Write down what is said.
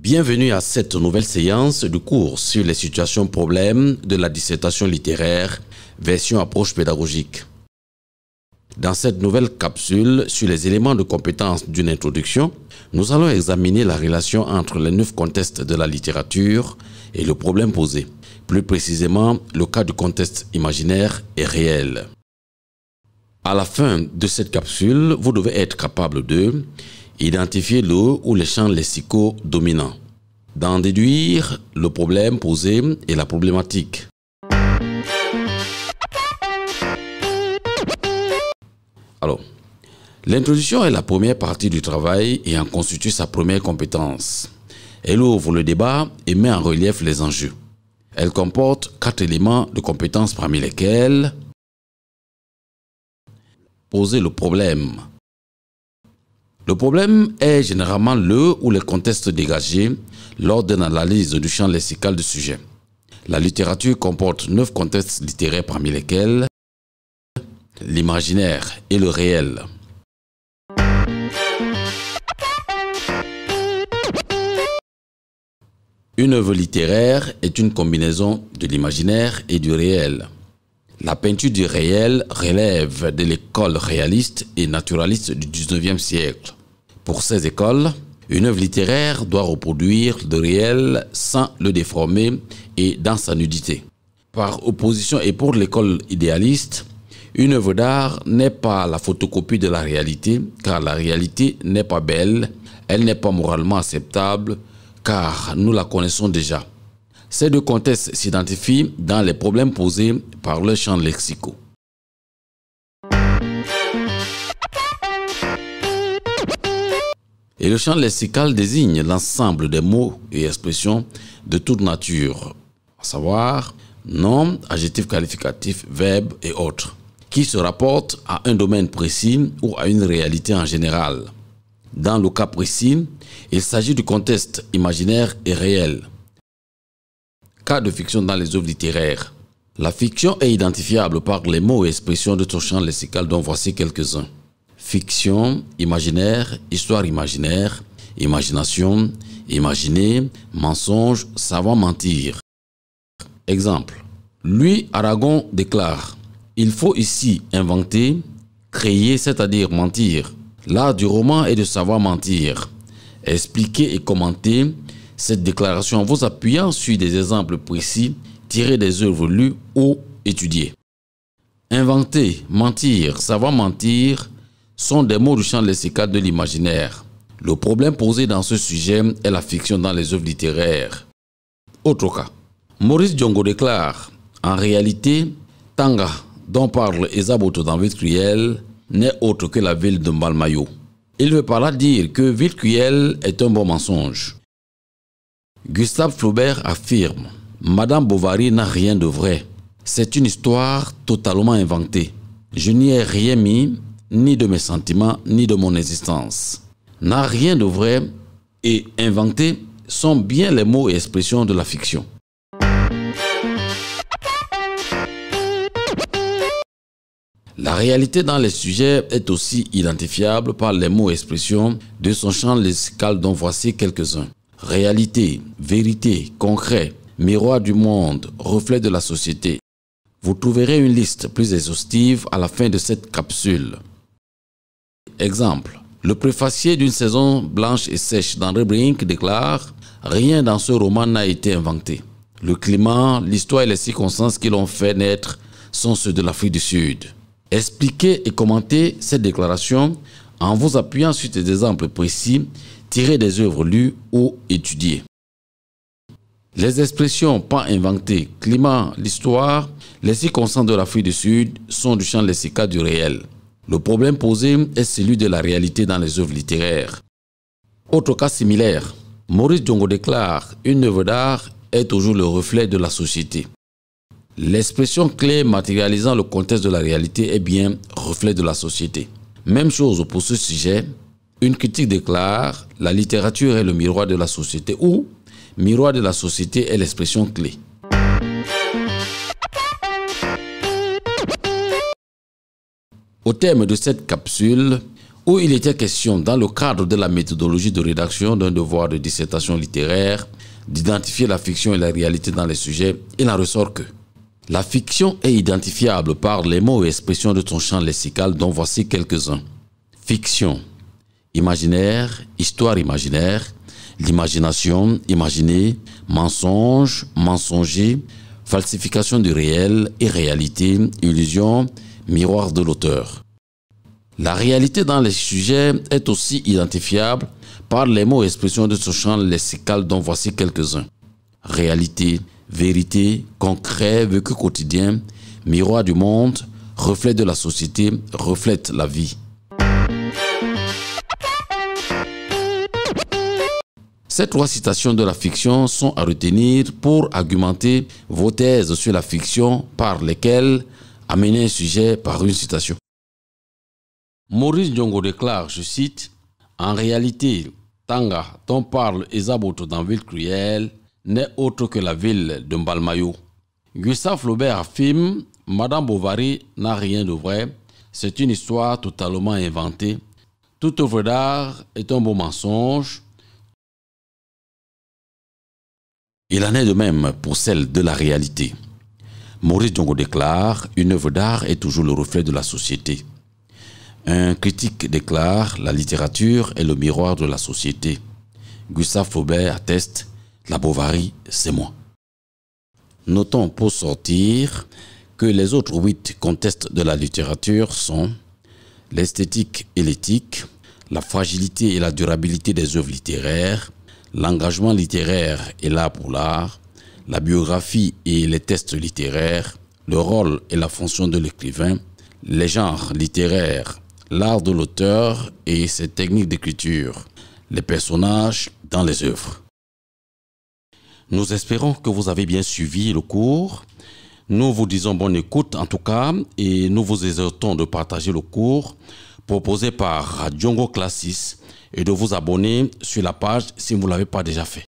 Bienvenue à cette nouvelle séance du cours sur les situations problèmes de la dissertation littéraire, version approche pédagogique. Dans cette nouvelle capsule sur les éléments de compétence d'une introduction, nous allons examiner la relation entre les neuf contextes de la littérature et le problème posé, plus précisément le cas du contexte imaginaire et réel. À la fin de cette capsule, vous devez être capable de identifier le ou les champs lexicaux dominants, d'en déduire le problème posé et la problématique. Alors, l'introduction est la première partie du travail et en constitue sa première compétence. Elle ouvre le débat et met en relief les enjeux. Elle comporte quatre éléments de compétences parmi lesquels poser le problème. Le problème est généralement le ou les contextes dégagés lors d'une analyse du champ lexical du sujet. La littérature comporte neuf contextes littéraires parmi lesquels l'imaginaire et le réel. Une œuvre littéraire est une combinaison de l'imaginaire et du réel. La peinture du réel relève de l'école réaliste et naturaliste du XIXe siècle. Pour ces écoles, une œuvre littéraire doit reproduire le réel sans le déformer et dans sa nudité. Par opposition et pour l'école idéaliste, une œuvre d'art n'est pas la photocopie de la réalité, car la réalité n'est pas belle, elle n'est pas moralement acceptable, car nous la connaissons déjà. Ces deux contextes s'identifient dans les problèmes posés par le champ lexical. Et le champ lexical désigne l'ensemble des mots et expressions de toute nature, à savoir nom, adjectif qualificatif, verbe et autres, qui se rapportent à un domaine précis ou à une réalité en général. Dans le cas précis, il s'agit du contexte imaginaire et réel, Cas de fiction dans les œuvres littéraires. La fiction est identifiable par les mots et expressions de son champ lexical dont voici quelques-uns. Fiction, imaginaire, histoire imaginaire, imagination, imaginer, mensonge, savoir mentir. Exemple. Lui, Aragon déclare Il faut ici inventer, créer, c'est-à-dire mentir. L'art du roman est de savoir mentir, expliquer et commenter cette déclaration en vous appuyant sur des exemples précis tirés des œuvres lues ou étudiées. Inventer, mentir, savoir mentir sont des mots du champ lexical de l'imaginaire. Le problème posé dans ce sujet est la fiction dans les œuvres littéraires. Autre cas, Maurice Diongo déclare En réalité, Tanga, dont parle Ezaboto dans Cruelle, n'est autre que la ville de Malmayo. Il veut par là dire que Cruelle est un bon mensonge. Gustave Flaubert affirme Madame Bovary n'a rien de vrai. C'est une histoire totalement inventée. Je n'y ai rien mis, ni de mes sentiments, ni de mon existence. N'a rien de vrai et inventé sont bien les mots et expressions de la fiction. La réalité dans les sujets est aussi identifiable par les mots et expressions de son champ lexical dont voici quelques-uns réalité, vérité, concret, miroir du monde, reflet de la société. Vous trouverez une liste plus exhaustive à la fin de cette capsule. Exemple. Le préfacier d'une saison blanche et sèche d'André Brink déclare Rien dans ce roman n'a été inventé. Le climat, l'histoire et les circonstances qui l'ont fait naître sont ceux de l'Afrique du Sud. Expliquez et commentez cette déclaration en vous appuyant sur des exemples précis tirer des œuvres lues ou étudiées. Les expressions pas inventées, climat, l'histoire, les circonstances de l'Afrique du Sud sont du champ lexical du réel. Le problème posé est celui de la réalité dans les œuvres littéraires. Autre cas similaire, Maurice Diongo déclare Une œuvre d'art est toujours le reflet de la société. L'expression clé matérialisant le contexte de la réalité est bien reflet de la société. Même chose pour ce sujet, une critique déclare La littérature est le miroir de la société ou Miroir de la société est l'expression clé. Au terme de cette capsule, où il était question, dans le cadre de la méthodologie de rédaction d'un devoir de dissertation littéraire, d'identifier la fiction et la réalité dans les sujets, il en ressort que la fiction est identifiable par les mots et expressions de ton champ lexical dont voici quelques-uns. Fiction, imaginaire, histoire imaginaire, l'imagination, imaginer, mensonge, mensonger, falsification du réel et réalité, illusion, miroir de l'auteur. La réalité dans les sujets est aussi identifiable par les mots et expressions de ce champ lexical dont voici quelques-uns. Réalité, vérité, concret, vécu quotidien, miroir du monde, reflet de la société, reflète la vie. Ces trois citations de la fiction sont à retenir pour argumenter vos thèses sur la fiction par lesquelles amener un sujet par une citation. Maurice Diongo déclare, je cite, En réalité, Tanga dont parle Esaboto dans Ville Cruelle n'est autre que la ville de Mbalmayo. Gustave Flaubert affirme Madame Bovary n'a rien de vrai, c'est une histoire totalement inventée. Toute œuvre d'art est un beau mensonge, Il en est de même pour celle de la réalité. Maurice Dongo déclare Une œuvre d'art est toujours le reflet de la société. Un critique déclare La littérature est le miroir de la société. Gustave Flaubert atteste La Bovary, c'est moi. Notons pour sortir que les autres huit contestes de la littérature sont l'esthétique et l'éthique, la fragilité et la durabilité des œuvres littéraires, L'engagement littéraire et l'art pour l'art, la biographie et les tests littéraires, le rôle et la fonction de l'écrivain, les genres littéraires, l'art de l'auteur et ses techniques d'écriture, les personnages dans les œuvres. Nous espérons que vous avez bien suivi le cours. Nous vous disons bonne écoute en tout cas et nous vous exhortons de partager le cours proposé par Django Classis et de vous abonner sur la page si vous ne l'avez pas déjà fait.